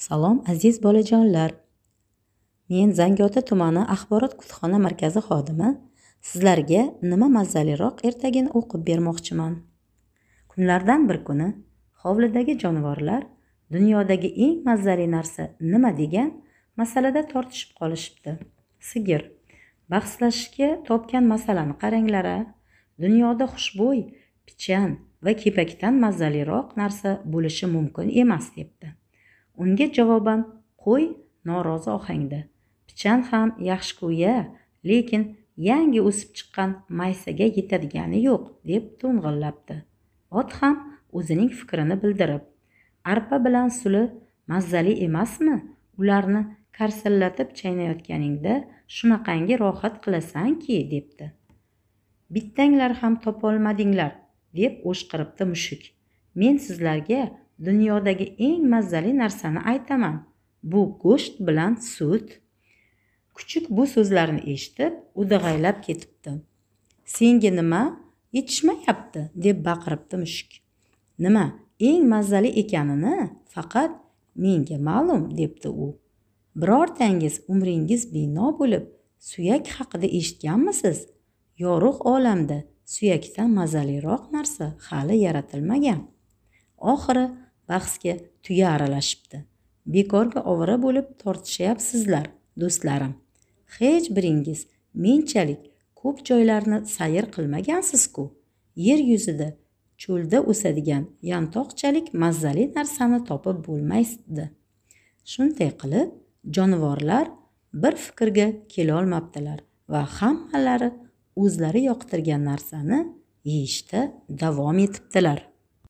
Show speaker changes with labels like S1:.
S1: salom aziz bolajonlar men zangiota tumani axborot kutubxona markazi xodimi sizlarga nima mazzaliroq ertagini o'qib bermoqchiman kunlardan bir kuni hovlidagi jonivorlar dunyodagi eng mazali narsa nima degan masalada tortishib qolishibdi sigir bahslashishga topgan masalani qaranglar dunyoda xushbo'y pichan va kepakdan mazzaliroq narsa bo'lishi mumkin emas debdi unga javoban qo'y norozi ohangda pichan ham yaxshi ku ya lekin yangi o'sib chiqqan maysaga yetadigani yo'q deb to'ng'illabdi ot ham o'zining fikrini bildirib arpa bilan suli mazzali emasmi ularni karsillatib chaynayotganingda shunaqangi rohat qilasanki debdi bittanglar ham topolmadinglar deb o'shqiribdi mushuk men sizlarga dunyodagi eng mazali narsani aytaman bu go'sht bilan sut kuchuk bu so'zlarni eshitib o'dag'aylab ketibdi senga nima yetishmayapti deb baqiribdi mushuk nima eng mazali ekanini faqat menga ma'lum debdi u birortangiz umringiz bino bo'lib suyak haqida eshitganmisiz yorug' olamda suyakdan mazaliroq narsa hali yaratilmagan oxiri bahsga tuya aralashibdi bekorga ovora bo'lib tortishyapsizlar do'stlarim hech biringiz menchalik ko'p joylarni sayr qilmagansiz ku yer yuzida cho'lda o'sadigan yantoqchalik mazzali narsani topib bo'lmasdi shunday qilib jonivorlar bir fikrga kelolmabdilar va hammalari o'zlari yoqtirgan narsani yeyishda davom etibdilar